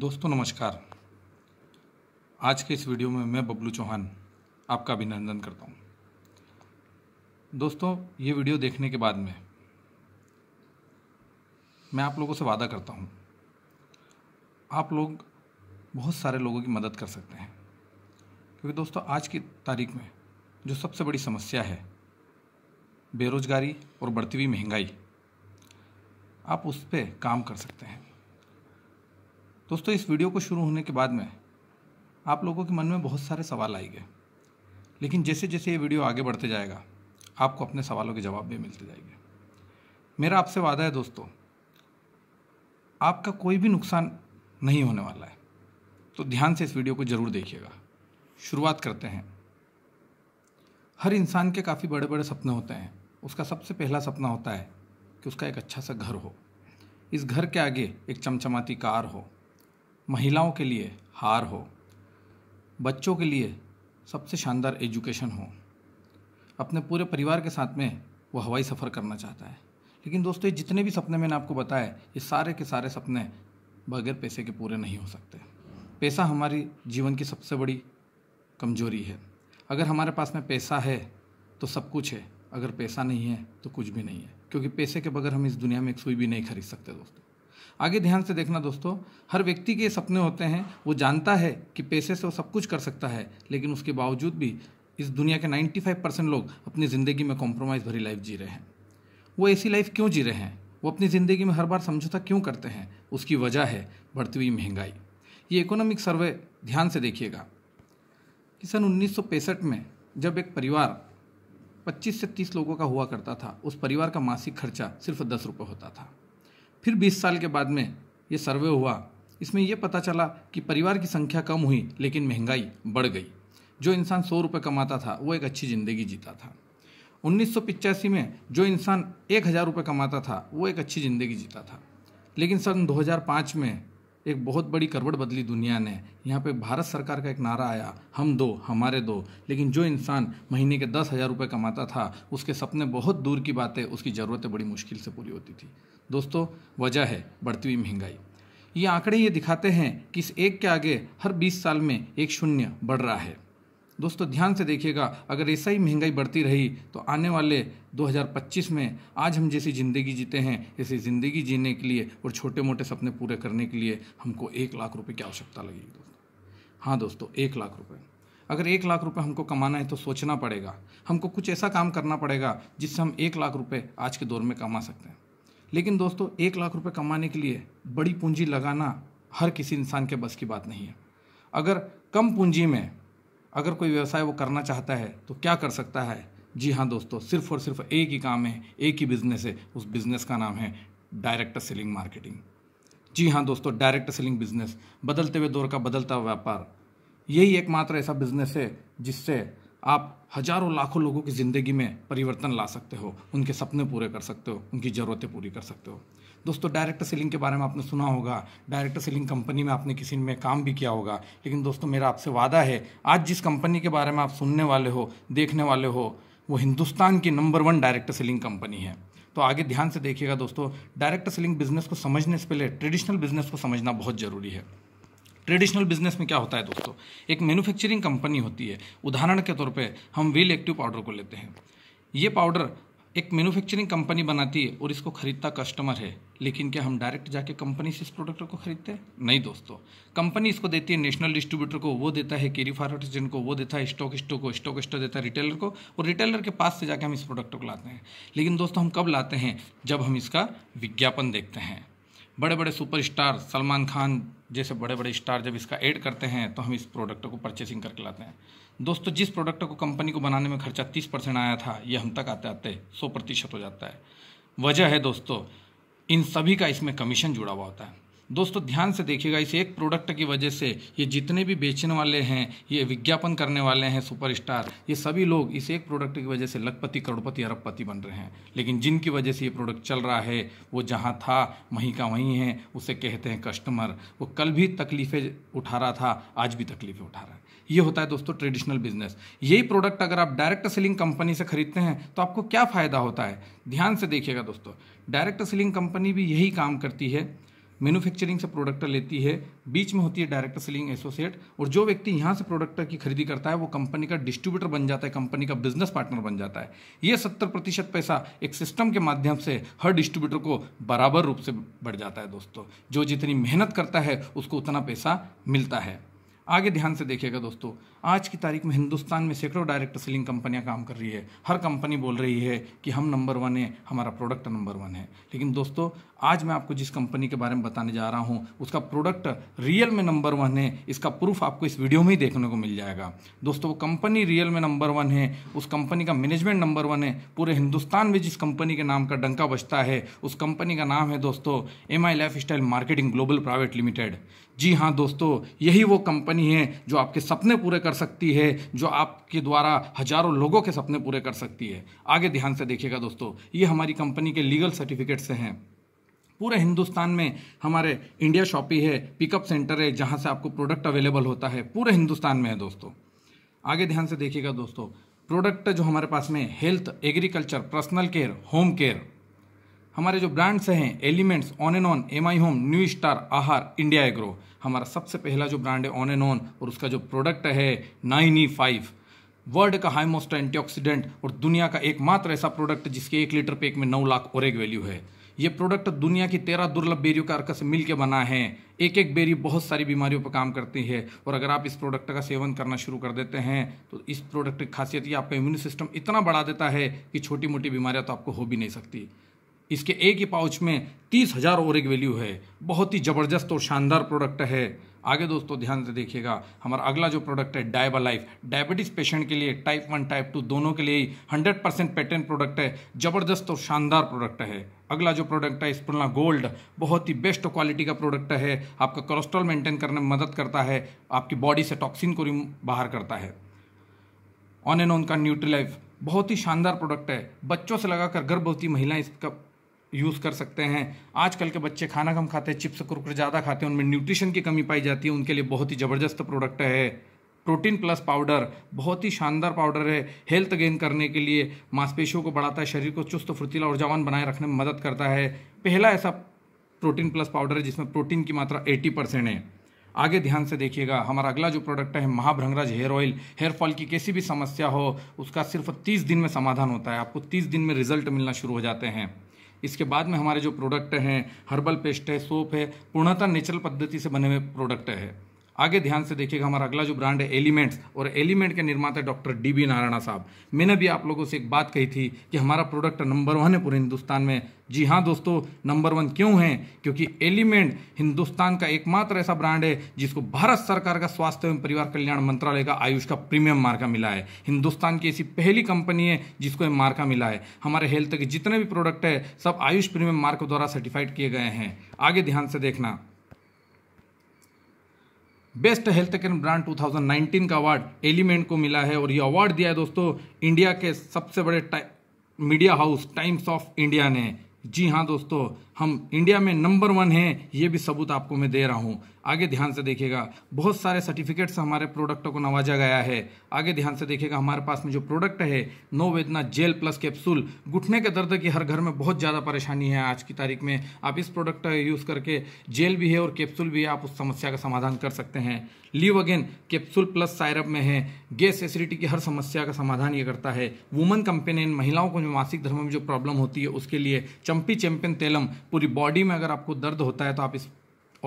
दोस्तों नमस्कार आज के इस वीडियो में मैं बबलू चौहान आपका अभिनंदन करता हूं। दोस्तों ये वीडियो देखने के बाद में मैं आप लोगों से वादा करता हूं। आप लोग बहुत सारे लोगों की मदद कर सकते हैं क्योंकि दोस्तों आज की तारीख में जो सबसे बड़ी समस्या है बेरोज़गारी और बढ़ती हुई महंगाई आप उस पर काम कर सकते हैं दोस्तों इस वीडियो को शुरू होने के बाद में आप लोगों के मन में बहुत सारे सवाल आए गए लेकिन जैसे जैसे ये वीडियो आगे बढ़ते जाएगा आपको अपने सवालों के जवाब भी मिलते जाएंगे मेरा आपसे वादा है दोस्तों आपका कोई भी नुकसान नहीं होने वाला है तो ध्यान से इस वीडियो को ज़रूर देखिएगा शुरुआत करते हैं हर इंसान के काफ़ी बड़े बड़े सपने होते हैं उसका सबसे पहला सपना होता है कि उसका एक अच्छा सा घर हो इस घर के आगे एक चमचमाती कार हो महिलाओं के लिए हार हो बच्चों के लिए सबसे शानदार एजुकेशन हो अपने पूरे परिवार के साथ में वो हवाई सफ़र करना चाहता है लेकिन दोस्तों ये जितने भी सपने मैंने आपको बताए ये सारे के सारे सपने बगैर पैसे के पूरे नहीं हो सकते पैसा हमारी जीवन की सबसे बड़ी कमजोरी है अगर हमारे पास में पैसा है तो सब कुछ है अगर पैसा नहीं है तो कुछ भी नहीं है क्योंकि पैसे के बगैर हम इस दुनिया में एक सुई भी नहीं खरीद सकते दोस्तों आगे ध्यान से देखना दोस्तों हर व्यक्ति के सपने होते हैं वो जानता है कि पैसे से वो सब कुछ कर सकता है लेकिन उसके बावजूद भी इस दुनिया के 95 परसेंट लोग अपनी ज़िंदगी में कॉम्प्रोमाइज़ भरी लाइफ जी रहे हैं वो ऐसी लाइफ क्यों जी रहे हैं वो अपनी ज़िंदगी में हर बार समझौता क्यों करते हैं उसकी वजह है बढ़ती हुई महंगाई ये इकोनॉमिक सर्वे ध्यान से देखिएगा कि सन उन्नीस में जब एक परिवार 25 से 30 लोगों का हुआ करता था उस परिवार का मासिक खर्चा सिर्फ दस रुपये होता था फिर 20 साल के बाद में ये सर्वे हुआ इसमें यह पता चला कि परिवार की संख्या कम हुई लेकिन महंगाई बढ़ गई जो इंसान सौ रुपये कमाता था वो एक अच्छी ज़िंदगी जीता था उन्नीस में जो इंसान एक हज़ार रुपये कमाता था वो एक अच्छी ज़िंदगी जीता था लेकिन सन 2005 में एक बहुत बड़ी करवट बदली दुनिया ने यहाँ पे भारत सरकार का एक नारा आया हम दो हमारे दो लेकिन जो इंसान महीने के दस हज़ार रुपये कमाता था उसके सपने बहुत दूर की बातें उसकी ज़रूरतें बड़ी मुश्किल से पूरी होती थी दोस्तों वजह है बढ़ती हुई महंगाई ये आंकड़े ये दिखाते हैं कि इस एक के आगे हर 20 साल में एक शून्य बढ़ रहा है दोस्तों ध्यान से देखिएगा अगर ऐसा ही महंगाई बढ़ती रही तो आने वाले 2025 में आज हम जैसी ज़िंदगी जीते हैं ऐसी ज़िंदगी जीने के लिए और छोटे मोटे सपने पूरे करने के लिए हमको एक लाख रुपये की आवश्यकता लगेगी दोस्तों हाँ दोस्तों एक लाख रुपये अगर एक लाख रुपये हमको कमाना है तो सोचना पड़ेगा हमको कुछ ऐसा काम करना पड़ेगा जिससे हम एक लाख रुपये आज के दौर में कमा सकते हैं लेकिन दोस्तों एक लाख रुपए कमाने के लिए बड़ी पूंजी लगाना हर किसी इंसान के बस की बात नहीं है अगर कम पूंजी में अगर कोई व्यवसाय वो करना चाहता है तो क्या कर सकता है जी हाँ दोस्तों सिर्फ और सिर्फ एक ही काम है एक ही बिजनेस है उस बिजनेस का नाम है डायरेक्ट सेलिंग मार्केटिंग जी हाँ दोस्तों डायरेक्ट सेलिंग बिजनेस बदलते हुए दौर का बदलता व्यापार यही एकमात्र ऐसा बिजनेस है जिससे आप हजारों लाखों लोगों की ज़िंदगी में परिवर्तन ला सकते हो उनके सपने पूरे कर सकते हो उनकी ज़रूरतें पूरी कर सकते हो दोस्तों डायरेक्ट सेलिंग के बारे में आपने सुना होगा डायरेक्ट सेलिंग कंपनी में आपने किसी में काम भी किया होगा लेकिन दोस्तों मेरा आपसे वादा है आज जिस कंपनी के बारे में आप सुनने वाले हो देखने वाले हो वो हिंदुस्तान की number one direct selling company है तो आगे ध्यान से देखिएगा दोस्तों डायरेक्ट सेलिंग बिजनेस को समझने से पहले ट्रेडिशनल बिजनेस को समझना बहुत ज़रूरी है ट्रेडिशनल बिजनेस में क्या होता है दोस्तों एक मैन्युफैक्चरिंग कंपनी होती है उदाहरण के तौर पे हम व्हील एक्टिव पाउडर को लेते हैं ये पाउडर एक मैन्युफैक्चरिंग कंपनी बनाती है और इसको खरीदता कस्टमर है लेकिन क्या हम डायरेक्ट जाके कंपनी से इस प्रोडक्ट को खरीदते हैं नहीं दोस्तों कंपनी इसको देती है नेशनल डिस्ट्रीब्यूटर को वो देता है केरी फॉरवर्ड जिनको वो देता है स्टॉक स्टो को स्टॉक स्टो देता है रिटेलर को और रिटेलर के पास से जाके हम इस प्रोडक्ट को लाते हैं लेकिन दोस्तों हम कब लाते हैं जब हम इसका विज्ञापन देखते हैं बड़े बड़े सुपरस्टार सलमान खान जैसे बड़े बड़े स्टार जब इसका ऐड करते हैं तो हम इस प्रोडक्ट को परचेसिंग करके लाते हैं दोस्तों जिस प्रोडक्ट को कंपनी को बनाने में खर्चा तीस परसेंट आया था ये हम तक आते आते सौ प्रतिशत हो जाता है वजह है दोस्तों इन सभी का इसमें कमीशन जुड़ा हुआ होता है दोस्तों ध्यान से देखिएगा इस एक प्रोडक्ट की वजह से ये जितने भी बेचने वाले हैं ये विज्ञापन करने वाले हैं सुपरस्टार ये सभी लोग इस एक प्रोडक्ट की वजह से लखपति करोड़पति अरबपति बन रहे हैं लेकिन जिनकी वजह से ये प्रोडक्ट चल रहा है वो जहाँ था वहीं का वहीं है उसे कहते हैं कस्टमर वो कल भी तकलीफ़ें उठा रहा था आज भी तकलीफ़ें उठा रहा है ये होता है दोस्तों ट्रेडिशनल बिजनेस यही प्रोडक्ट अगर आप डायरेक्ट सेलिंग कंपनी से खरीदते हैं तो आपको क्या फ़ायदा होता है ध्यान से देखिएगा दोस्तों डायरेक्ट सेलिंग कंपनी भी यही काम करती है मैन्युफैक्चरिंग से प्रोडक्टर लेती है बीच में होती है डायरेक्टर सेलिंग एसोसिएट और जो व्यक्ति यहाँ से प्रोडक्टर की खरीदी करता है वो कंपनी का डिस्ट्रीब्यूटर बन जाता है कंपनी का बिजनेस पार्टनर बन जाता है ये सत्तर प्रतिशत पैसा एक सिस्टम के माध्यम से हर डिस्ट्रीब्यूटर को बराबर रूप से बढ़ जाता है दोस्तों जो जितनी मेहनत करता है उसको उतना पैसा मिलता है आगे ध्यान से देखिएगा दोस्तों आज की तारीख में हिंदुस्तान में सैकड़ों डायरेक्ट सेलिंग कंपनियां काम कर रही है हर कंपनी बोल रही है कि हम नंबर वन है हमारा प्रोडक्ट नंबर वन है लेकिन दोस्तों आज मैं आपको जिस कंपनी के बारे में बताने जा रहा हूँ उसका प्रोडक्ट रियल में नंबर वन है इसका प्रूफ आपको इस वीडियो में ही देखने को मिल जाएगा दोस्तों वो कंपनी रियल में नंबर वन है उस कंपनी का मैनेजमेंट नंबर वन है पूरे हिंदुस्तान में जिस कंपनी के नाम का डंका बजता है उस कंपनी का नाम है दोस्तों M I life lifestyle marketing global private limited जी हाँ दोस्तों यही वो कंपनी है जो आपके सपने पूरे कर सकती है जो आपके द्वारा हजारों लोगों के सपने पूरे कर सकती है आगे ध्यान से देखिएगा दोस्तों ये हमारी कंपनी के लीगल सर्टिफिकेट से हैं पूरे हिंदुस्तान में हमारे इंडिया शॉपी है पिकअप सेंटर है जहाँ से आपको प्रोडक्ट अवेलेबल होता है पूरे हिंदुस्तान में है दोस्तों आगे ध्यान से देखिएगा दोस्तों प्रोडक्ट जो हमारे पास में health agriculture personal care home care हमारे जो ब्रांड्स हैं elements on and on M I home new star Aahar India agro हमारा सबसे पहला जो ब्रांड है ऑन एंड ऑन और उसका जो प्रोडक्ट है नाइन ई फाइव वर्ल्ड का हाई मोस्ट एंटीऑक्सीडेंट और दुनिया का एकमात्र ऐसा प्रोडक्ट जिसके एक लीटर पैक में नौ लाख और एक वैल्यू है ये प्रोडक्ट दुनिया की तेरह दुर्लभ बेरियों का अर्क से मिल बना है एक एक बेरी बहुत सारी बीमारियों पर काम करती है और अगर आप इस प्रोडक्ट का सेवन करना शुरू कर देते हैं तो इस प्रोडक्ट की खासियत ये आपका इम्यून सिस्टम इतना बढ़ा देता है कि छोटी मोटी बीमारियां तो आपको हो भी नहीं सकती इसके एक ही पाउच में तीस हज़ार और एक वैल्यू है बहुत ही ज़बरदस्त और शानदार प्रोडक्ट है आगे दोस्तों ध्यान से देखिएगा हमारा अगला जो प्रोडक्ट है डायबा लाइफ डायबिटीज़ पेशेंट के लिए टाइप वन टाइप टू दोनों के लिए ही हंड्रेड परसेंट पेटेंट प्रोडक्ट है ज़बरदस्त और शानदार प्रोडक्ट है अगला जो प्रोडक्ट है स्पुलना गोल्ड बहुत ही बेस्ट क्वालिटी का प्रोडक्ट है आपका कोलेस्ट्रॉल मेंटेन करने में मदद करता है आपकी बॉडी से टॉक्सिन को बाहर करता है ऑन एंड ऑन का न्यूट्री लाइफ बहुत ही शानदार प्रोडक्ट है बच्चों से लगाकर गर्भवती महिलाएं इसका यूज़ कर सकते हैं आजकल के बच्चे खाना कम खाते हैं चिप्स कुरकुर ज़्यादा खाते हैं उनमें न्यूट्रिशन की कमी पाई जाती है उनके लिए बहुत ही ज़बरदस्त प्रोडक्ट है प्रोटीन प्लस पाउडर बहुत ही शानदार पाउडर है हेल्थ गेन करने के लिए मांसपेशियों को बढ़ाता है शरीर को चुस्त फुर्तीला और जवान बनाए रखने में मदद करता है पहला ऐसा प्रोटीन प्लस पाउडर है जिसमें प्रोटीन की मात्रा 80 परसेंट है आगे ध्यान से देखिएगा हमारा अगला जो प्रोडक्ट है Mahabhringraj hair oil hair fall की किसी भी समस्या हो उसका सिर्फ तीस दिन में समाधान होता है आपको तीस दिन में रिजल्ट मिलना शुरू हो जाते हैं इसके बाद में हमारे जो प्रोडक्ट हैं हर्बल पेस्ट है सोप है पूर्णतः नेचुरल पद्धति से बने हुए प्रोडक्ट है आगे ध्यान से देखिएगा हमारा अगला जो ब्रांड है एलिमेंट्स और एलिमेंट के निर्माता डॉक्टर डी बी नारायणा साहब मैंने भी आप लोगों से एक बात कही थी कि हमारा प्रोडक्ट नंबर वन है पूरे हिंदुस्तान में जी हाँ दोस्तों नंबर वन क्यों है क्योंकि एलिमेंट हिंदुस्तान का एकमात्र ऐसा ब्रांड है जिसको भारत सरकार का स्वास्थ्य एवं परिवार कल्याण मंत्रालय का आयुष का प्रीमियम मार्का मिला है हिंदुस्तान की ऐसी पहली कंपनी है जिसको मार्का मिला है हमारे हेल्थ के जितने भी प्रोडक्ट है सब आयुष प्रीमियम मार्क द्वारा सर्टिफाइड किए गए हैं आगे ध्यान से देखना बेस्ट हेल्थ केयर ब्रांड 2019 का अवार्ड एलिमेंट को मिला है और ये अवार्ड दिया है दोस्तों इंडिया के सबसे बड़े media house Times of India ने जी हाँ दोस्तों हम इंडिया में नंबर वन हैं ये भी सबूत आपको मैं दे रहा हूँ आगे ध्यान से देखिएगा बहुत सारे सर्टिफिकेट्स हमारे प्रोडक्टों को नवाजा गया है आगे ध्यान से देखिएगा हमारे पास में जो प्रोडक्ट है नो वेदना जेल प्लस कैप्सूल घुटने के दर्द की हर घर में बहुत ज़्यादा परेशानी है आज की तारीख में आप इस प्रोडक्ट यूज़ करके जेल भी है और कैप्सूल भी है आप उस समस्या का समाधान कर सकते हैं liv again capsule plus syrup में है गैस एसिडिटी की हर समस्या का समाधान ये करता है वुमन कंपेनियन महिलाओं को जो मासिक धर्म में जो प्रॉब्लम होती है उसके लिए चंपी चैम्पियन तेलम पूरी बॉडी में अगर आपको दर्द होता है तो आप इस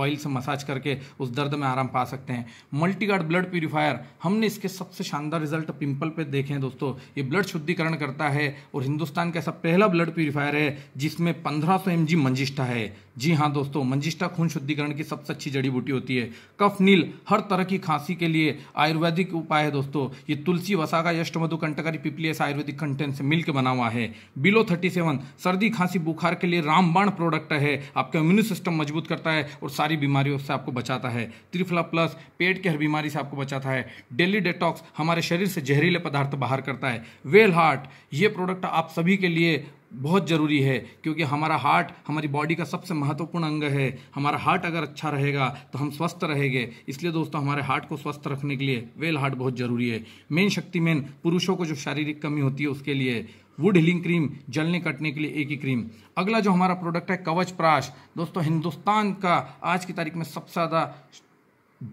ऑयल से मसाज करके उस दर्द में आराम पा सकते हैं मल्टी गार्ड ब्लड प्यूरिफायर हमने इसके सबसे शानदार रिजल्ट पिंपल पे देखे हैं दोस्तों ये ब्लड शुद्धिकरण करता है और हिंदुस्तान का ऐसा पहला ब्लड प्यूरिफायर है जिसमें 1500 सौ एम मंजिष्ठा है जी हाँ दोस्तों मंजिष्ठा खून शुद्धिकरण की सबसे अच्छी जड़ी बूटी होती है कफ नील हर तरह की खांसी के लिए आयुर्वेदिक उपाय है दोस्तों ये तुलसी वसा का मधु कंटकारी पिपलियस आयुर्वेदिक कंटेंट से मिल बना हुआ है बिलो थर्टी सेवन सर्दी खांसी बुखार के लिए रामबाण प्रोडक्ट है आपका इम्यून सिस्टम मजबूत करता है और सारी बीमारियों से आपको बचाता है त्रिफला प्लस पेट की हर बीमारी से आपको बचाता है डेली डेटॉक्स हमारे शरीर से जहरीले पदार्थ बाहर करता है वेल हार्ट ये प्रोडक्ट आप सभी के लिए बहुत ज़रूरी है क्योंकि हमारा हार्ट हमारी बॉडी का सबसे महत्वपूर्ण अंग है हमारा हार्ट अगर अच्छा रहेगा तो हम स्वस्थ रहेंगे इसलिए दोस्तों हमारे हार्ट को स्वस्थ रखने के लिए वेल हार्ट बहुत ज़रूरी है मेन शक्ति मेन पुरुषों को जो शारीरिक कमी होती है उसके लिए वुड हिलिंग क्रीम जलने कटने के लिए एक ही क्रीम अगला जो हमारा प्रोडक्ट है कवच प्राश दोस्तों हिंदुस्तान का आज की तारीख में सबसे ज़्यादा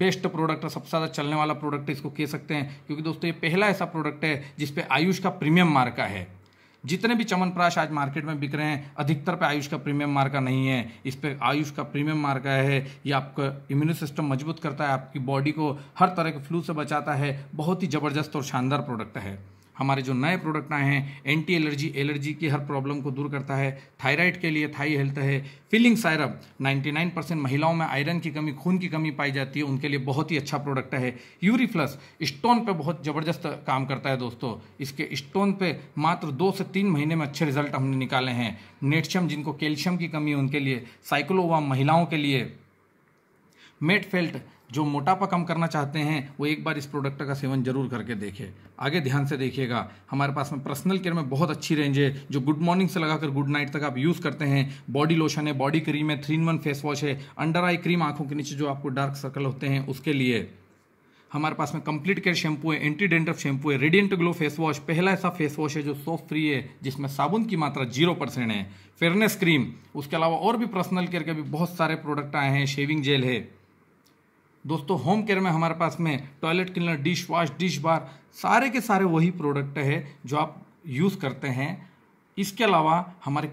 बेस्ट प्रोडक्ट है सबसे ज़्यादा चलने वाला प्रोडक्ट इसको कह सकते हैं क्योंकि दोस्तों ये पहला ऐसा प्रोडक्ट है जिसपे आयुष का प्रीमियम मार्का है जितने भी चमनप्राश आज मार्केट में बिक रहे हैं अधिकतर पे आयुष का प्रीमियम मार्का नहीं है इस पर आयुष का प्रीमियम मार्का है ये आपका इम्यून सिस्टम मजबूत करता है आपकी बॉडी को हर तरह के फ्लू से बचाता है बहुत ही ज़बरदस्त और शानदार प्रोडक्ट है हमारे जो नए प्रोडक्ट आए हैं एंटी एलर्जी एलर्जी की हर प्रॉब्लम को दूर करता है थायराइड के लिए थाई हेल्थ है फिलिंग सायरम 99 परसेंट महिलाओं में आयरन की कमी खून की कमी पाई जाती है उनके लिए बहुत ही अच्छा प्रोडक्ट है यूरी प्लस स्टोन पे बहुत ज़बरदस्त काम करता है दोस्तों इसके स्टोन पर मात्र दो से तीन महीने में अच्छे रिजल्ट हमने निकाले हैं नेटशम जिनको कैल्शियम की कमी है उनके लिए साइक्लोवाम महिलाओं के लिए मेटफेल्ट जो मोटापा कम करना चाहते हैं वो एक बार इस प्रोडक्ट का सेवन जरूर करके देखें आगे ध्यान से देखिएगा हमारे पास में पर्सनल केयर में बहुत अच्छी रेंज है जो गुड मॉर्निंग से लगाकर गुड नाइट तक आप यूज़ करते हैं बॉडी लोशन है बॉडी क्रीम है three in one face wash है अंडर आई क्रीम आंखों के नीचे जो आपको डार्क सर्कल होते हैं उसके लिए हमारे पास में कंप्लीट केयर शैम्पू है एंटी डेंड्रफ शैम्पू है रेडियंट ग्लो फेस वॉश पहला ऐसा फेस वॉश है जो सॉफ्ट फ्री है जिसमें साबुन की मात्रा जीरो परसेंट है फेयरनेस क्रीम उसके अलावा और भी पर्सनल केयर के भी बहुत सारे प्रोडक्ट आए हैं शेविंग जेल है दोस्तों होम केयर में हमारे पास में toilet cleaner dish wash dish bar सारे के सारे वही प्रोडक्ट है जो आप यूज़ करते हैं इसके अलावा हमारे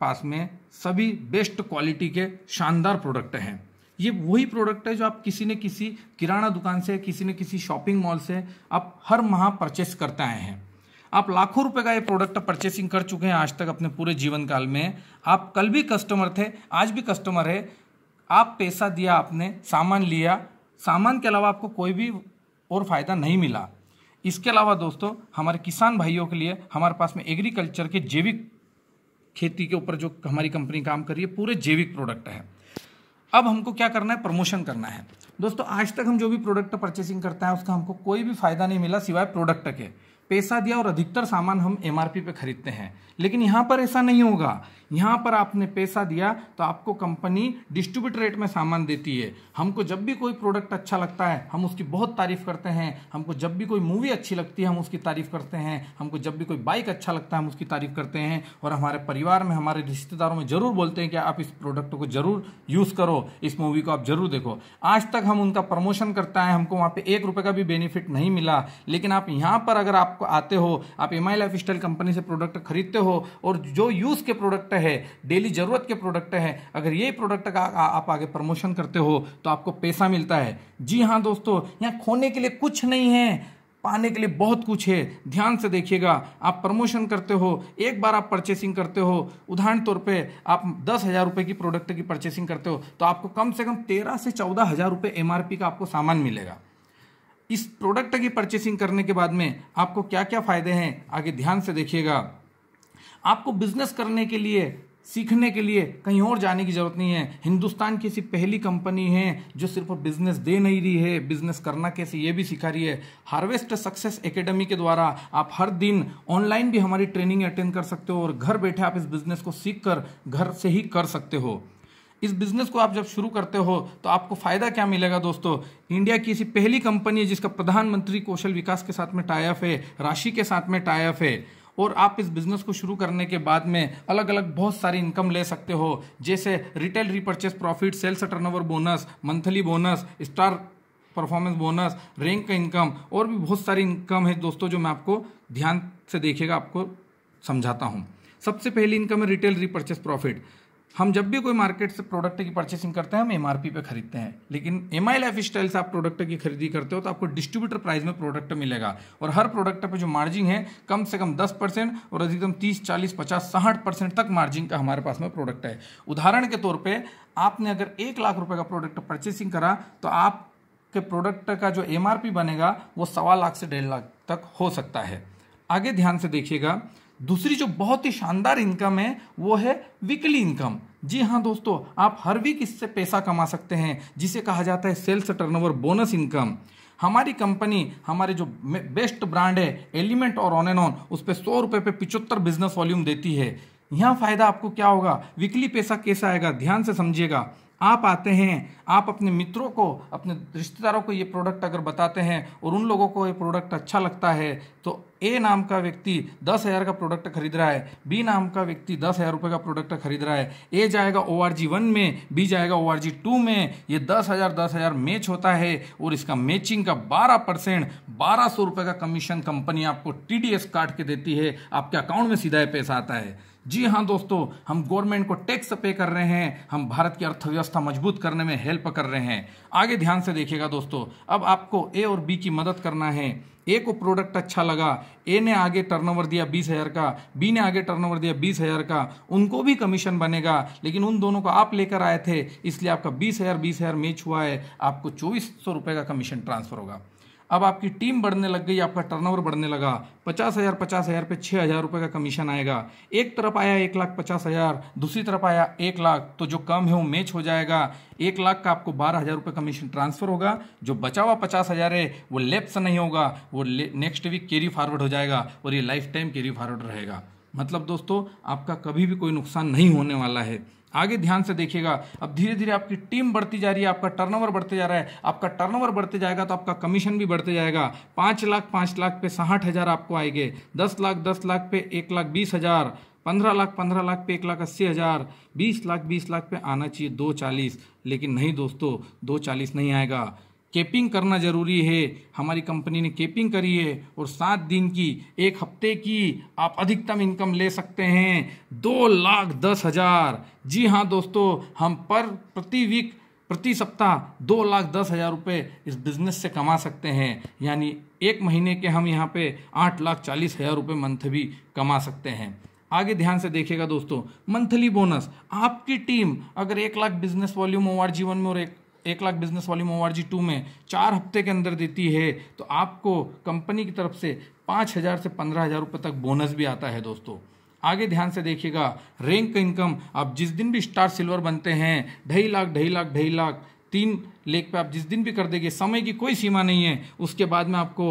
पास में सभी बेस्ट क्वालिटी के शानदार प्रोडक्ट हैं ये वही प्रोडक्ट है जो आप किसी न किसी किराना दुकान से किसी न किसी शॉपिंग मॉल से आप हर माह परचेस करते आए हैं आप लाखों रुपए का ये प्रोडक्ट परचेसिंग कर चुके हैं आज तक अपने पूरे जीवन काल में आप कल भी कस्टमर थे आज भी कस्टमर है आप पैसा दिया आपने सामान लिया सामान के अलावा आपको कोई भी और फ़ायदा नहीं मिला इसके अलावा दोस्तों हमारे किसान भाइयों के लिए हमारे पास में एग्रीकल्चर के जैविक खेती के ऊपर जो हमारी कंपनी काम कर रही है पूरे जैविक प्रोडक्ट है अब हमको क्या करना है प्रमोशन करना है दोस्तों आज तक हम जो भी प्रोडक्ट परचेसिंग करते हैं उसका हमको कोई भी फ़ायदा नहीं मिला सिवाय प्रोडक्ट के पैसा दिया और अधिकतर सामान हम एम पे खरीदते हैं लेकिन यहाँ पर ऐसा नहीं होगा यहाँ पर आपने पैसा दिया तो आपको कंपनी डिस्ट्रीब्यूटर रेट में सामान देती है हमको जब भी कोई प्रोडक्ट अच्छा लगता है हम उसकी बहुत तारीफ करते हैं हमको जब भी कोई मूवी अच्छी लगती है हम उसकी तारीफ करते हैं हमको जब भी कोई बाइक अच्छा लगता है हम उसकी तारीफ करते हैं और हमारे परिवार में हमारे रिश्तेदारों में जरूर बोलते हैं कि आप इस प्रोडक्ट को जरूर यूज़ करो इस मूवी को आप जरूर देखो आज तक हम उनका प्रमोशन करता है हमको वहां पर एक रुपए का भी बेनिफिट नहीं मिला लेकिन आप यहां पर अगर आपको आते हो आप M I life style company से प्रोडक्ट खरीदते हो और जो यूज़ के प्रोडक्ट प्रोडक्ट है डेली ज़रूरत के प्रोडक्ट हैं अगर ये प्रोडक्ट का आ, आप आगे प्रमोशन करते हो तो आपको पैसा मिलता है जी हाँ दोस्तों यहाँ खोने के लिए कुछ नहीं है पाने के लिए बहुत कुछ है ध्यान से देखिएगा आप प्रमोशन करते हो एक बार आप परचेसिंग करते हो उदाहरण तौर पे आप दस हज़ार रुपये की प्रोडक्ट की परचेसिंग करते हो तो आपको कम से कम तेरह से चौदह हज़ार रुपये एम का आपको सामान मिलेगा इस प्रोडक्ट की परचेसिंग करने के बाद में आपको क्या क्या फ़ायदे हैं आगे ध्यान से देखिएगा आपको बिजनेस करने के लिए सीखने के लिए कहीं और जाने की जरूरत नहीं है हिंदुस्तान की ऐसी पहली कंपनी है जो सिर्फ बिजनेस दे नहीं रही है बिजनेस करना कैसे ये भी सिखा रही है हार्वेस्ट सक्सेस एकेडमी के द्वारा आप हर दिन ऑनलाइन भी हमारी ट्रेनिंग अटेंड कर सकते हो और घर बैठे आप इस बिजनेस को सीख कर घर से ही कर सकते हो इस बिजनेस को आप जब शुरू करते हो तो आपको फायदा क्या मिलेगा दोस्तों इंडिया की ऐसी पहली कंपनी है जिसका प्रधानमंत्री कौशल विकास के साथ में टाइप है राशि के साथ में टाइप है और आप इस बिजनेस को शुरू करने के बाद में अलग अलग बहुत सारी इनकम ले सकते हो जैसे retail repurchase profit sales turnover bonus monthly bonus star performance bonus rank का इनकम और भी बहुत सारी इनकम है दोस्तों जो मैं आपको ध्यान से देखेगा आपको समझाता हूँ सबसे पहली इनकम है रिटेल रिपर्चेस प्रॉफिट हम जब भी कोई मार्केट से प्रोडक्ट की परचेसिंग करते हैं हम एम पे खरीदते हैं लेकिन एम आई लाइफ स्टाइल से आप प्रोडक्ट की खरीदी करते हो तो आपको डिस्ट्रीब्यूटर प्राइस में प्रोडक्ट मिलेगा और हर प्रोडक्ट पे जो मार्जिन है कम से कम दस परसेंट और अधिकतम तीस चालीस पचास साठ परसेंट तक मार्जिन का हमारे पास में प्रोडक्ट है उदाहरण के तौर पर आपने अगर एक लाख रुपये का प्रोडक्ट परचेसिंग करा तो आपके प्रोडक्ट का जो एम बनेगा वो सवा लाख से डेढ़ लाख तक हो सकता है आगे ध्यान से देखिएगा दूसरी जो बहुत ही शानदार इनकम है वो है वीकली इनकम जी हाँ दोस्तों आप हर वीक इससे पैसा कमा सकते हैं जिसे कहा जाता है सेल्स टर्नओवर बोनस इनकम हमारी कंपनी हमारे जो बेस्ट ब्रांड है एलिमेंट और ऑन एंड ऑन उस पर सौ रुपये पे पिचहत्तर बिजनेस वॉल्यूम देती है यहाँ फ़ायदा आपको क्या होगा वीकली पैसा कैसा आएगा ध्यान से समझिएगा आप आते हैं आप अपने मित्रों को अपने रिश्तेदारों को ये प्रोडक्ट अगर बताते हैं और उन लोगों को ये प्रोडक्ट अच्छा लगता है तो ए नाम का व्यक्ति दस हज़ार का प्रोडक्ट खरीद रहा है बी नाम का व्यक्ति दस हज़ार रुपये का प्रोडक्ट खरीद रहा है ए जाएगा ओ आर जी वन में बी जाएगा ओ आर जी टू में ये दस हज़ार दस हज़ार मैच होता है और इसका मैचिंग का बारह परसेंट बारह सौ रुपये का कमीशन कंपनी आपको टी डी एस काट के देती है आपके अकाउंट में सीधा पैसा आता है जी हाँ दोस्तों हम गवर्नमेंट को टैक्स पे कर रहे हैं हम भारत की अर्थव्यवस्था मजबूत करने में हेल्प कर रहे हैं आगे ध्यान से देखिएगा दोस्तों अब आपको ए और बी की मदद करना है ए को प्रोडक्ट अच्छा लगा ए ने आगे टर्नओवर दिया बीस हज़ार का बी ने आगे टर्नओवर दिया बीस हज़ार का उनको भी कमीशन बनेगा लेकिन उन दोनों को आप लेकर आए थे इसलिए आपका बीस हज़ार बीस हज़ार मैच हुआ है आपको चौबीस सौ रुपये का कमीशन ट्रांसफ़र होगा अब आपकी टीम बढ़ने लग गई आपका टर्नओवर बढ़ने लगा पचास हज़ार पचास हज़ार पे छः हज़ार रुपये का कमीशन आएगा एक तरफ आया एक लाख पचास हज़ार दूसरी तरफ आया एक लाख तो जो कम है वो मैच हो जाएगा एक लाख का आपको बारह हज़ार रुपये कमीशन ट्रांसफ़र होगा जो बचा हुआ पचास हज़ार है वो लेप्स नहीं होगा वो नेक्स्ट वीक कैरी फॉरवर्ड हो जाएगा और ये लाइफ टाइम कैरी फॉरवर्ड रहेगा मतलब दोस्तों आपका कभी भी कोई नुकसान नहीं होने वाला है आगे ध्यान से देखिएगा अब धीरे धीरे आपकी टीम बढ़ती जा रही है आपका टर्नओवर बढ़ते जा रहा है आपका टर्नओवर बढ़ते जाएगा तो आपका कमीशन भी बढ़ते जाएगा पाँच लाख पाँच लाख पे साठ हज़ार आपको आएंगे दस लाख दस लाख पे एक लाख बीस हज़ार पंद्रह लाख पंद्रह लाख पे एक लाख अस्सी हज़ार बीस लाख बीस लाख पे आना चाहिए दो चालीस लेकिन नहीं दोस्तों दो चालीस नहीं आएगा केपिंग करना ज़रूरी है हमारी कंपनी ने केपिंग करी है और सात दिन की एक हफ्ते की आप अधिकतम इनकम ले सकते हैं दो लाख दस हज़ार जी हाँ दोस्तों हम पर प्रति वीक प्रति सप्ताह दो लाख दस हज़ार रुपये इस बिज़नेस से कमा सकते हैं यानी एक महीने के हम यहाँ पे आठ लाख चालीस हज़ार रुपये मंथ भी कमा सकते हैं आगे ध्यान से देखिएगा दोस्तों मंथली बोनस आपकी टीम अगर एक लाख बिजनेस वॉल्यूम ओ जीवन में और एक एक lakh business volume O two में चार हफ्ते के अंदर देती है तो आपको कंपनी की तरफ से पाँच हज़ार से पंद्रह हज़ार रुपये तक बोनस भी आता है दोस्तों आगे ध्यान से देखिएगा रैंक इनकम आप जिस दिन भी स्टार सिल्वर बनते हैं ढाई लाख ढाई लाख ढाई लाख तीन लेक पे आप जिस दिन भी कर देंगे समय की कोई सीमा नहीं है उसके बाद में आपको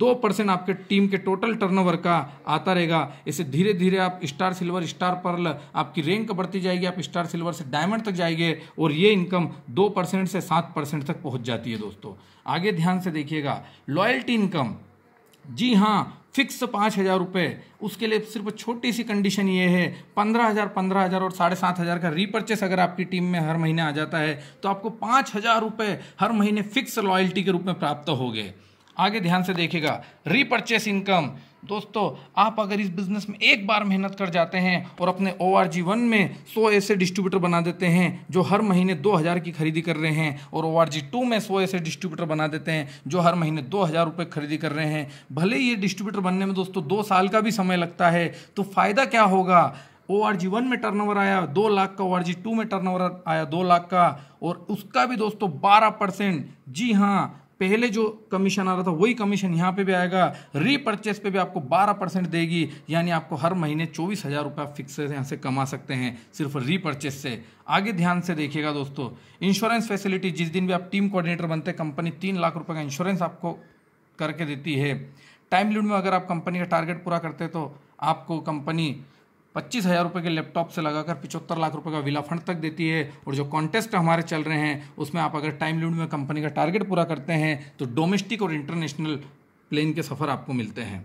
दो परसेंट आपके टीम के टोटल टर्नओवर का आता रहेगा इसे धीरे धीरे आप स्टार सिल्वर स्टार पर्ल आपकी रैंक बढ़ती जाएगी आप स्टार सिल्वर से डायमंड तक जाएंगे और ये इनकम दो परसेंट से सात परसेंट तक पहुंच जाती है दोस्तों आगे ध्यान से देखिएगा लॉयल्टी इनकम जी हाँ फिक्स पाँच हज़ार रुपये उसके लिए सिर्फ छोटी सी कंडीशन ये है पंद्रह हज़ार पंद्रह हज़ार और साढ़े सात हज़ार का रीपर्चेस अगर आपकी टीम में हर महीने आ जाता है तो आपको पाँच हज़ार रुपये हर महीने फिक्स लॉयल्टी के रूप में प्राप्त हो गए आगे ध्यान से देखिएगा रीपर्चेस इनकम दोस्तों आप अगर इस बिज़नेस में एक बार मेहनत कर जाते हैं और अपने ओ आर जी वन में सौ ऐसे डिस्ट्रीब्यूटर बना देते हैं जो हर महीने दो हज़ार की खरीदी कर रहे हैं और ओ आर जी टू में सौ ऐसे डिस्ट्रीब्यूटर बना देते हैं जो हर महीने दो हज़ार रुपये खरीदी कर रहे हैं भले ये डिस्ट्रीब्यूटर बनने में दोस्तों दो साल का भी समय लगता है तो फ़ायदा क्या होगा ओ आर जी वन में टर्न ओवर आया दो लाख का ओ आर जी टू में टर्न ओवर आया दो लाख का और उसका भी दोस्तों बारह परसेंट जी हाँ पहले जो कमीशन आ रहा था वही कमीशन यहाँ पे भी आएगा रीपर्चेस पे भी आपको 12 परसेंट देगी यानी आपको हर महीने चौबीस हज़ार रुपया फिक्स यहाँ से कमा सकते हैं सिर्फ रीपर्चेस से आगे ध्यान से देखिएगा दोस्तों इंश्योरेंस फैसिलिटी जिस दिन भी आप टीम कोऑर्डिनेटर बनते हैं कंपनी तीन लाख रुपये का इंश्योरेंस आपको करके देती है टाइम लिमिट में अगर आप कंपनी का टारगेट पूरा करते हैं तो आपको कंपनी पच्चीस हज़ार रुपये के लैपटॉप से लगाकर पिचहत्तर लाख रुपए का विला फंड तक देती है और जो कॉन्टेस्ट हमारे चल रहे हैं उसमें आप अगर टाइम लिमिट में कंपनी का टारगेट पूरा करते हैं तो डोमेस्टिक और इंटरनेशनल प्लेन के सफ़र आपको मिलते हैं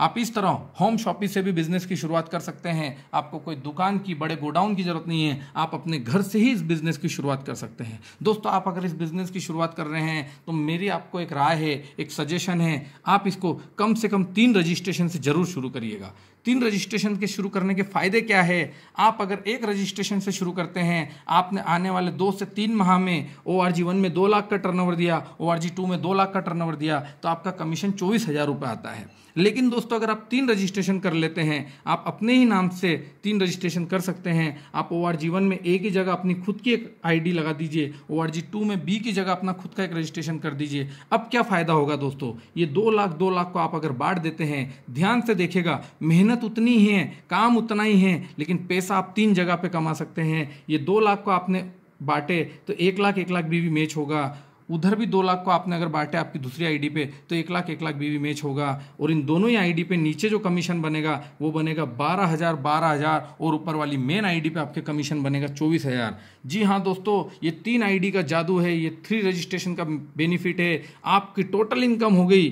आप इस तरह होम शॉपिंग से भी बिजनेस की शुरुआत कर सकते हैं आपको कोई दुकान की बड़े गोडाउन की जरूरत नहीं है आप अपने घर से ही इस बिजनेस की शुरुआत कर सकते हैं दोस्तों आप अगर इस बिजनेस की शुरुआत कर रहे हैं तो मेरी आपको एक राय है एक सजेशन है आप इसको कम से कम तीन रजिस्ट्रेशन से जरूर शुरू करिएगा तीन रजिस्ट्रेशन के शुरू करने के फ़ायदे क्या है आप अगर एक रजिस्ट्रेशन से शुरू करते हैं आपने आने वाले दो से तीन माह में ओ आर जी वन में दो लाख का टर्नओवर दिया ओ आर जी टू में दो लाख का टर्नओवर दिया तो आपका कमीशन चौबीस हज़ार रुपये आता है लेकिन दोस्तों अगर आप तीन रजिस्ट्रेशन कर लेते हैं आप अपने ही नाम से तीन रजिस्ट्रेशन कर सकते हैं आप ओ आर जी वन में ए की जगह अपनी खुद की एक आईडी लगा दीजिए ओ आर जी टू में बी की जगह अपना खुद का एक रजिस्ट्रेशन कर दीजिए अब क्या फ़ायदा होगा दोस्तों ये दो लाख दो लाख को आप अगर बांट देते हैं ध्यान से देखेगा मेहनत उतनी ही है काम उतना ही है लेकिन पैसा आप तीन जगह पर कमा सकते हैं ये दो लाख को आपने बांटे तो एक लाख एक लाख भी, भी मैच होगा उधर भी दो लाख को आपने अगर बांटे आपकी दूसरी आईडी पे तो एक लाख एक लाख बीवी मैच होगा और इन दोनों ही आईडी पे नीचे जो कमीशन बनेगा वो बनेगा बारह हजार बारह हजार और ऊपर वाली मेन आईडी पे आपके कमीशन बनेगा चौबीस हजार जी हाँ दोस्तों ये तीन आईडी का जादू है ये थ्री रजिस्ट्रेशन का बेनिफिट है आपकी टोटल इनकम हो गई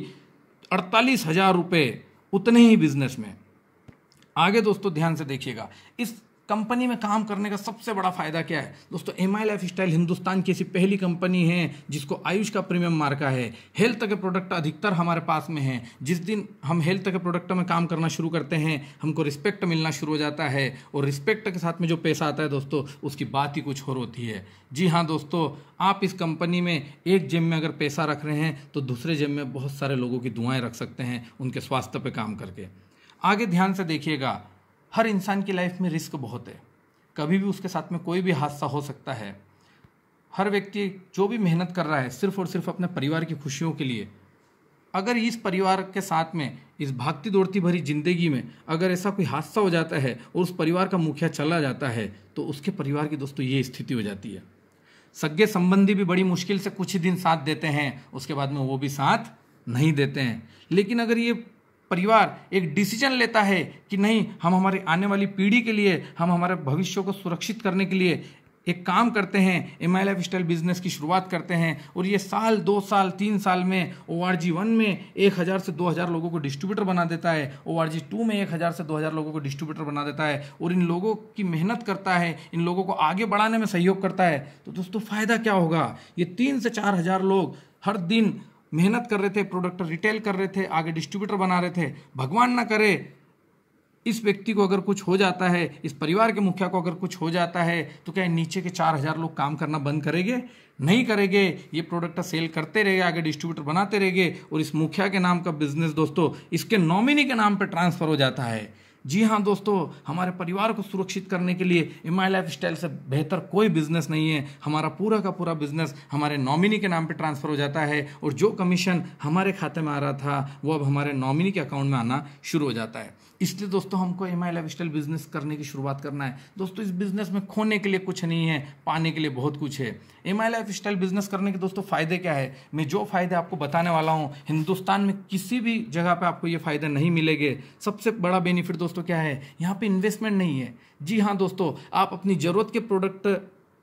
अड़तालीस हजार रुपये उतने ही बिजनेस में आगे दोस्तों ध्यान से देखिएगा इस कंपनी में काम करने का सबसे बड़ा फायदा क्या है दोस्तों M I life style Hindustan की ऐसी पहली कंपनी है जिसको आयुष का प्रीमियम मार्का है हेल्थ के प्रोडक्ट अधिकतर हमारे पास में है जिस दिन हम हेल्थ के प्रोडक्ट में काम करना शुरू करते हैं हमको रिस्पेक्ट मिलना शुरू हो जाता है और रिस्पेक्ट के साथ में जो पैसा आता है दोस्तों उसकी बात ही कुछ और होती है जी हाँ दोस्तों आप इस कंपनी में एक जिम में अगर पैसा रख रहे हैं तो दूसरे जिम में बहुत सारे लोगों की दुआएं रख सकते हैं उनके स्वास्थ्य पर काम करके आगे ध्यान से देखिएगा हर इंसान की लाइफ में रिस्क बहुत है कभी भी उसके साथ में कोई भी हादसा हो सकता है हर व्यक्ति जो भी मेहनत कर रहा है सिर्फ और सिर्फ अपने परिवार की खुशियों के लिए अगर इस परिवार के साथ में इस भागती दौड़ती भरी जिंदगी में अगर ऐसा कोई हादसा हो जाता है और उस परिवार का मुखिया चला जाता है तो उसके परिवार की दोस्तों ये स्थिति हो जाती है सगे संबंधी भी बड़ी मुश्किल से कुछ ही दिन साथ देते हैं उसके बाद में वो भी साथ नहीं देते हैं लेकिन अगर ये परिवार एक डिसीजन लेता है कि नहीं हम हमारे आने वाली पीढ़ी के लिए हम हमारे भविष्य को सुरक्षित करने के लिए एक काम करते हैं M I life style business की शुरुआत करते हैं और ये साल दो साल तीन साल में ओ आर जी वन में एक हज़ार से दो हज़ार लोगों को डिस्ट्रीब्यूटर बना देता है ओ आर जी टू में एक हज़ार से दो हज़ार लोगों को डिस्ट्रीब्यूटर बना देता है और इन लोगों की मेहनत करता है इन लोगों को आगे बढ़ाने में सहयोग करता है तो दोस्तों फ़ायदा क्या होगा ये तीन से चार हज़ार लोग हर दिन मेहनत कर रहे थे प्रोडक्ट रिटेल कर रहे थे आगे डिस्ट्रीब्यूटर बना रहे थे भगवान ना करे इस व्यक्ति को अगर कुछ हो जाता है इस परिवार के मुखिया को अगर कुछ हो जाता है तो क्या नीचे के चार हजार लोग काम करना बंद करेंगे नहीं करेंगे ये प्रोडक्ट सेल करते रहेंगे आगे डिस्ट्रीब्यूटर बनाते रहेंगे और इस मुखिया के नाम का बिजनेस दोस्तों इसके नॉमिनी के नाम पर ट्रांसफर हो जाता है जी हाँ दोस्तों हमारे परिवार को सुरक्षित करने के लिए एम आई लाइफ स्टाइल से बेहतर कोई बिजनेस नहीं है हमारा पूरा का पूरा बिजनेस हमारे नॉमिनी के नाम पे ट्रांसफ़र हो जाता है और जो कमीशन हमारे खाते में आ रहा था वो अब हमारे नॉमिनी के अकाउंट में आना शुरू हो जाता है इसलिए दोस्तों हमको M I life style business करने की शुरुआत करना है दोस्तों इस बिजनेस में खोने के लिए कुछ नहीं है पाने के लिए बहुत कुछ है M I life style business करने के दोस्तों फ़ायदे क्या है मैं जो फ़ायदे आपको बताने वाला हूँ हिंदुस्तान में किसी भी जगह पर आपको ये फ़ायदे नहीं मिलेंगे सबसे बड़ा बेनिफिट दोस्तों दोस्तों क्या है यहाँ पे इन्वेस्टमेंट नहीं है जी हाँ दोस्तों आप अपनी ज़रूरत के प्रोडक्ट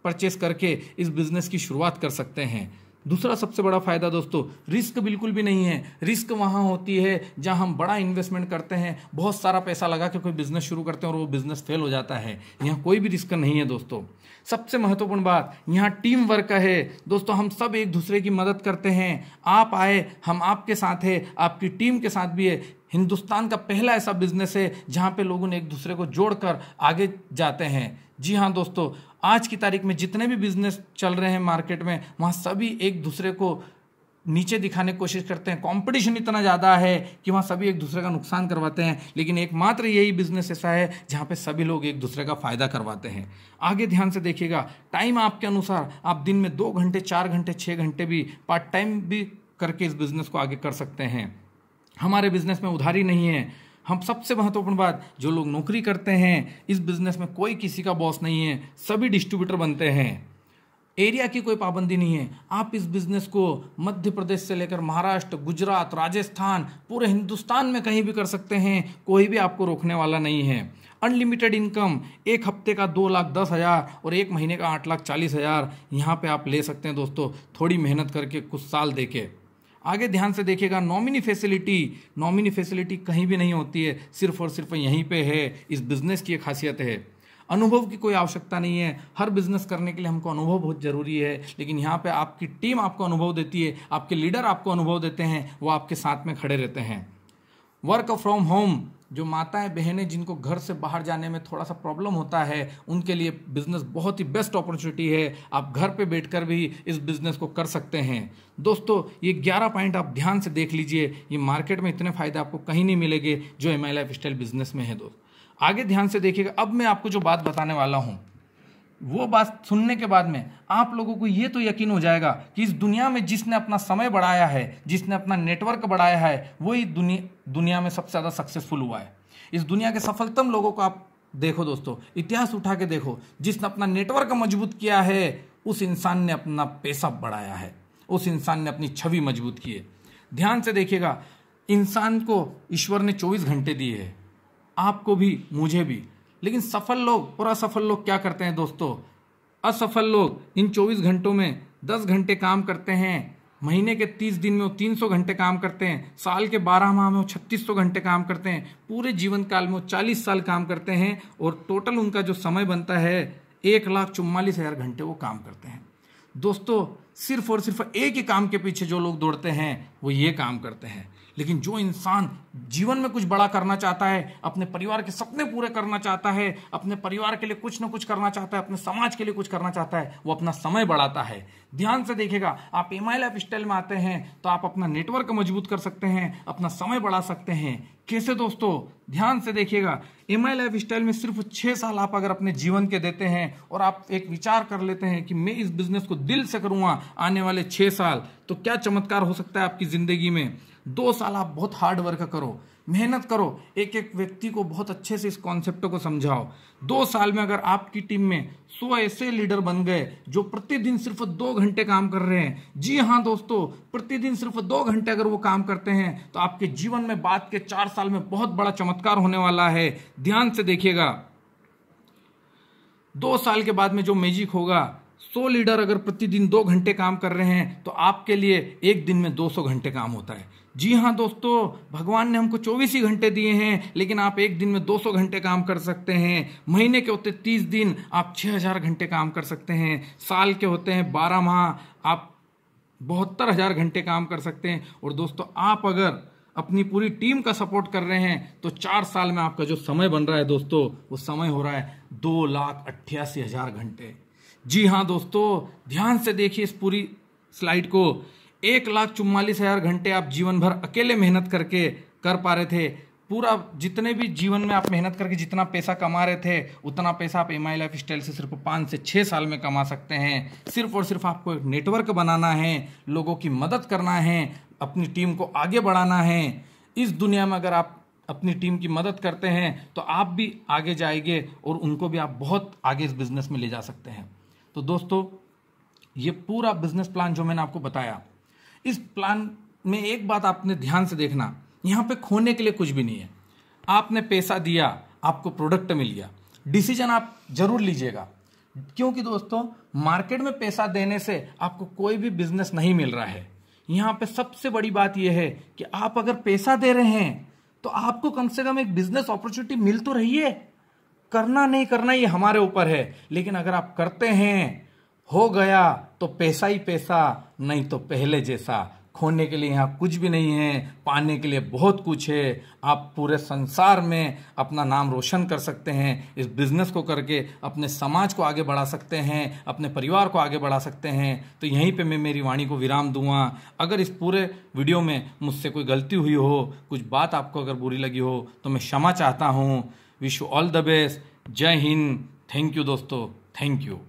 परचेस करके इस बिज़नेस की शुरुआत कर सकते हैं दूसरा सबसे बड़ा फ़ायदा दोस्तों रिस्क बिल्कुल भी नहीं है रिस्क वहाँ होती है जहाँ हम बड़ा इन्वेस्टमेंट करते हैं बहुत सारा पैसा लगा के कोई बिज़नेस शुरू करते हैं और वो बिज़नेस फेल हो जाता है यहाँ कोई भी रिस्क नहीं है दोस्तों सबसे महत्वपूर्ण बात यहाँ टीम वर्क है दोस्तों हम सब एक दूसरे की मदद करते हैं आप आए हम आपके साथ है आपकी टीम के साथ भी है हिंदुस्तान का पहला ऐसा बिजनेस है जहाँ पे लोगों ने एक दूसरे को जोड़कर आगे जाते हैं जी हाँ दोस्तों आज की तारीख में जितने भी बिजनेस चल रहे हैं मार्केट में वहाँ सभी एक दूसरे को नीचे दिखाने की कोशिश करते हैं कंपटीशन इतना ज़्यादा है कि वहाँ सभी एक दूसरे का नुकसान करवाते हैं लेकिन एकमात्र यही बिजनेस ऐसा है जहाँ पे सभी लोग एक दूसरे का फ़ायदा करवाते हैं आगे ध्यान से देखिएगा टाइम आपके अनुसार आप दिन में दो घंटे चार घंटे छः घंटे भी पार्ट टाइम भी करके इस बिज़नेस को आगे कर सकते हैं हमारे बिजनेस में उधारी नहीं है हम सबसे महत्वपूर्ण बात जो लोग नौकरी करते हैं इस बिजनेस में कोई किसी का बॉस नहीं है सभी डिस्ट्रीब्यूटर बनते हैं एरिया की कोई पाबंदी नहीं है आप इस बिजनेस को मध्य प्रदेश से लेकर महाराष्ट्र गुजरात राजस्थान पूरे हिंदुस्तान में कहीं भी कर सकते हैं कोई भी आपको रोकने वाला नहीं है अनलिमिटेड इनकम एक हफ्ते का दो लाख दस हज़ार और एक महीने का आठ लाख चालीस हज़ार यहाँ पे आप ले सकते हैं दोस्तों थोड़ी मेहनत करके कुछ साल दे के आगे ध्यान से देखिएगा नॉमिनी फैसिलिटी नॉमिनी फैसिलिटी कहीं भी नहीं होती है सिर्फ और सिर्फ यहीं पे है इस बिजनेस की एक खासियत है अनुभव की कोई आवश्यकता नहीं है हर बिजनेस करने के लिए हमको अनुभव बहुत ज़रूरी है लेकिन यहाँ पे आपकी टीम आपको अनुभव देती है आपके लीडर आपको अनुभव देते हैं वो आपके साथ में खड़े रहते हैं वर्क फ्रॉम होम जो माताएं बहनें जिनको घर से बाहर जाने में थोड़ा सा प्रॉब्लम होता है उनके लिए बिज़नेस बहुत ही बेस्ट अपॉर्चुनिटी है आप घर पे बैठकर भी इस बिज़नेस को कर सकते हैं दोस्तों ये 11 पॉइंट आप ध्यान से देख लीजिए ये मार्केट में इतने फ़ायदे आपको कहीं नहीं मिलेंगे जो M I life style business में है दोस्त आगे ध्यान से देखिएगा अब मैं आपको जो बात बताने वाला हूँ वो बात सुनने के बाद में आप लोगों को ये तो यकीन हो जाएगा कि इस दुनिया में जिसने अपना समय बढ़ाया है जिसने अपना नेटवर्क बढ़ाया है वही दुनिया दुनिया में सबसे ज़्यादा सक्सेसफुल हुआ है इस दुनिया के सफलतम लोगों को आप देखो दोस्तों इतिहास उठा के देखो जिसने अपना नेटवर्क मजबूत किया है उस इंसान ने अपना पैसा बढ़ाया है उस इंसान ने अपनी छवि मजबूत की है ध्यान से देखिएगा इंसान को ईश्वर ने चौबीस घंटे दिए हैं आपको भी मुझे भी लेकिन सफल लोग और असफल लोग क्या करते हैं दोस्तों असफल लोग इन 24 घंटों में 10 घंटे काम करते हैं महीने के 30 दिन में वो 300 घंटे काम करते हैं साल के 12 माह में वो सौ घंटे काम करते हैं पूरे जीवन काल में वो 40 साल काम करते हैं और टोटल उनका जो समय बनता है एक लाख चुम्वालीस हज़ार घंटे वो काम करते हैं दोस्तों सिर्फ और सिर्फ एक ही काम के पीछे जो लोग दौड़ते हैं वो ये काम करते हैं लेकिन जो इंसान जीवन में कुछ बड़ा करना चाहता है अपने परिवार के सपने पूरे करना चाहता है अपने परिवार के लिए कुछ ना कुछ करना चाहता है अपने समाज के लिए कुछ करना चाहता है वो अपना समय बढ़ाता है ध्यान से देखेगा आप एम आई लाइफ स्टाइल में आते हैं तो आप अपना नेटवर्क मजबूत कर सकते हैं अपना समय बढ़ा सकते हैं कैसे दोस्तों ध्यान से देखिएगा एम आई लाइफ स्टाइल में सिर्फ छह साल आप अगर अपने जीवन के देते हैं और आप एक विचार कर लेते हैं कि मैं इस बिजनेस को दिल से करूंगा आने वाले छह साल तो क्या चमत्कार हो सकता है आपकी ज़िंदगी में दो साल आप बहुत हार्ड वर्क करो मेहनत करो एक एक व्यक्ति को बहुत अच्छे से इस कॉन्सेप्ट को समझाओ दो साल में अगर आपकी टीम में सौ ऐसे लीडर बन गए जो प्रतिदिन सिर्फ दो घंटे काम कर रहे हैं जी हाँ दोस्तों प्रतिदिन सिर्फ दो घंटे अगर वो काम करते हैं तो आपके जीवन में बाद के चार साल में बहुत बड़ा चमत्कार होने वाला है ध्यान से देखिएगा दो साल के बाद में जो मैजिक होगा सौ लीडर अगर प्रतिदिन दो घंटे काम कर रहे हैं तो आपके लिए एक दिन में दो सौ घंटे काम होता है जी हाँ दोस्तों भगवान ने हमको चौबीस ही घंटे दिए हैं लेकिन आप एक दिन में 200 घंटे काम कर सकते हैं महीने के होते 30 दिन आप 6000 घंटे काम कर सकते हैं साल के होते हैं 12 माह आप बहत्तर हज़ार घंटे काम कर सकते हैं और दोस्तों आप अगर अपनी पूरी टीम का सपोर्ट कर रहे हैं तो चार साल में आपका जो समय बन रहा है दोस्तों वो समय हो रहा है दो लाख अट्ठासी हज़ार घंटे जी हाँ दोस्तों ध्यान से देखिए इस पूरी स्लाइड को एक लाख चुम्वालीस हज़ार घंटे आप जीवन भर अकेले मेहनत करके कर पा रहे थे पूरा जितने भी जीवन में आप मेहनत करके जितना पैसा कमा रहे थे उतना पैसा आप एम आई लाइफ स्टाइल से सिर्फ पाँच से छः साल में कमा सकते हैं सिर्फ और सिर्फ आपको एक नेटवर्क बनाना है लोगों की मदद करना है अपनी टीम को आगे बढ़ाना है इस दुनिया में अगर आप अपनी टीम की मदद करते हैं तो आप भी आगे जाएंगे और उनको भी आप बहुत आगे इस बिज़नेस में ले जा सकते हैं तो दोस्तों ये पूरा बिज़नेस प्लान जो मैंने आपको बताया इस प्लान में एक बात आपने ध्यान से देखना यहाँ पे खोने के लिए कुछ भी नहीं है आपने पैसा दिया आपको प्रोडक्ट मिल गया डिसीजन आप जरूर लीजिएगा क्योंकि दोस्तों मार्केट में पैसा देने से आपको कोई भी बिजनेस नहीं मिल रहा है यहाँ पे सबसे बड़ी बात यह है कि आप अगर पैसा दे रहे हैं तो आपको कम से कम एक बिजनेस अपॉर्चुनिटी मिल तो रही है करना नहीं करना ये हमारे ऊपर है लेकिन अगर आप करते हैं हो गया तो पैसा ही पैसा नहीं तो पहले जैसा खोने के लिए यहाँ कुछ भी नहीं है पाने के लिए बहुत कुछ है आप पूरे संसार में अपना नाम रोशन कर सकते हैं इस बिज़नेस को करके अपने समाज को आगे बढ़ा सकते हैं अपने परिवार को आगे बढ़ा सकते हैं तो यहीं पे मैं मेरी वाणी को विराम दूंगा अगर इस पूरे वीडियो में मुझसे कोई गलती हुई हो कुछ बात आपको अगर बुरी लगी हो तो मैं क्षमा चाहता हूँ wish you all the best जय हिंद थैंक यू दोस्तों थैंक यू